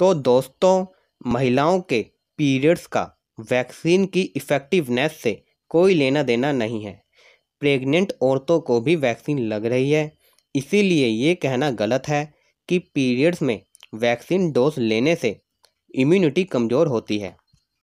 तो दोस्तों महिलाओं के पीरियड्स का वैक्सीन की इफ़ेक्टिवनेस से कोई लेना देना नहीं है प्रेग्नेंट औरतों को भी वैक्सीन लग रही है इसीलिए ये कहना गलत है कि पीरियड्स में वैक्सीन डोज लेने से इम्यूनिटी कमज़ोर होती है